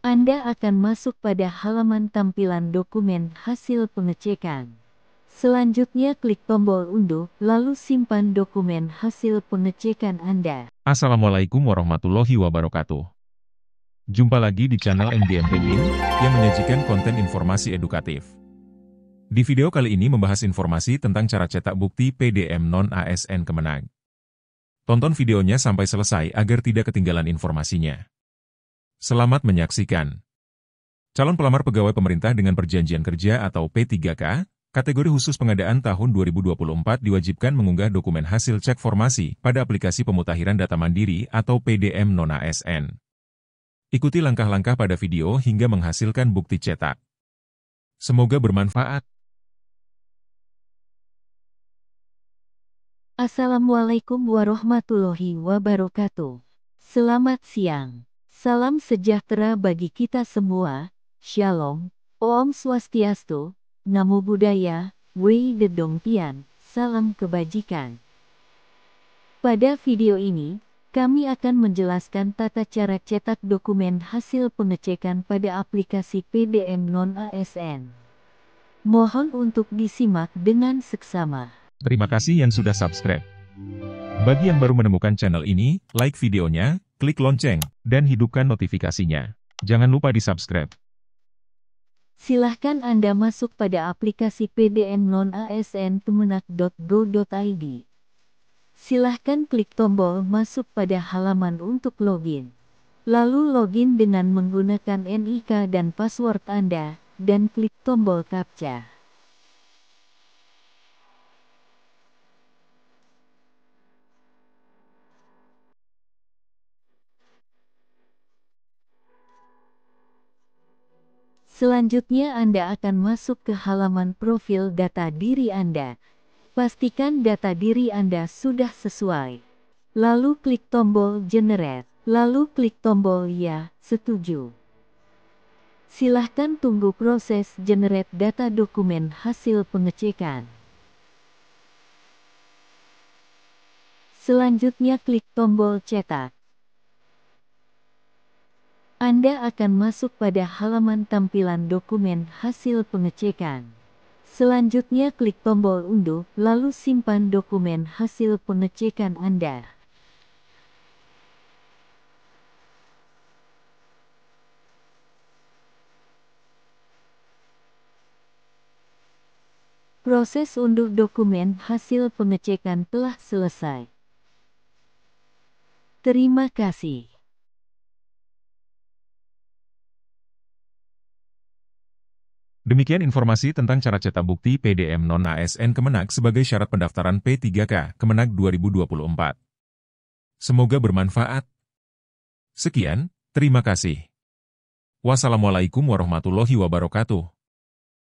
Anda akan masuk pada halaman tampilan dokumen hasil pengecekan. Selanjutnya klik tombol unduh, lalu simpan dokumen hasil pengecekan Anda. Assalamualaikum warahmatullahi wabarakatuh. Jumpa lagi di channel MDM Bin, yang menyajikan konten informasi edukatif. Di video kali ini membahas informasi tentang cara cetak bukti PDM non-ASN Kemenang. Tonton videonya sampai selesai agar tidak ketinggalan informasinya. Selamat menyaksikan. Calon pelamar pegawai pemerintah dengan perjanjian kerja atau P3K, kategori khusus pengadaan tahun 2024 diwajibkan mengunggah dokumen hasil cek formasi pada aplikasi pemutahiran data mandiri atau PDM non-ASN. Ikuti langkah-langkah pada video hingga menghasilkan bukti cetak. Semoga bermanfaat. Assalamualaikum warahmatullahi wabarakatuh. Selamat siang. Salam sejahtera bagi kita semua, Shalom, Om Swastiastu, Namo Buddhaya, Wei Dedong Pian, Salam Kebajikan. Pada video ini, kami akan menjelaskan tata cara cetak dokumen hasil pengecekan pada aplikasi PDM non-ASN. Mohon untuk disimak dengan seksama. Terima kasih yang sudah subscribe. Bagi yang baru menemukan channel ini, like videonya, Klik lonceng, dan hidupkan notifikasinya. Jangan lupa di-subscribe. Silahkan Anda masuk pada aplikasi PDN non-ASN kemenak.go.id. Silahkan klik tombol masuk pada halaman untuk login. Lalu login dengan menggunakan NIK dan password Anda, dan klik tombol CAPTCHA. Selanjutnya Anda akan masuk ke halaman profil data diri Anda. Pastikan data diri Anda sudah sesuai. Lalu klik tombol Generate. Lalu klik tombol Ya, Setuju. Silahkan tunggu proses generate data dokumen hasil pengecekan. Selanjutnya klik tombol cetak. Anda akan masuk pada halaman tampilan dokumen hasil pengecekan. Selanjutnya klik tombol unduh, lalu simpan dokumen hasil pengecekan Anda. Proses unduh dokumen hasil pengecekan telah selesai. Terima kasih. Demikian informasi tentang cara cetak bukti PDM non-ASN Kemenak sebagai syarat pendaftaran P3K Kemenak 2024. Semoga bermanfaat. Sekian, terima kasih. Wassalamualaikum warahmatullahi wabarakatuh.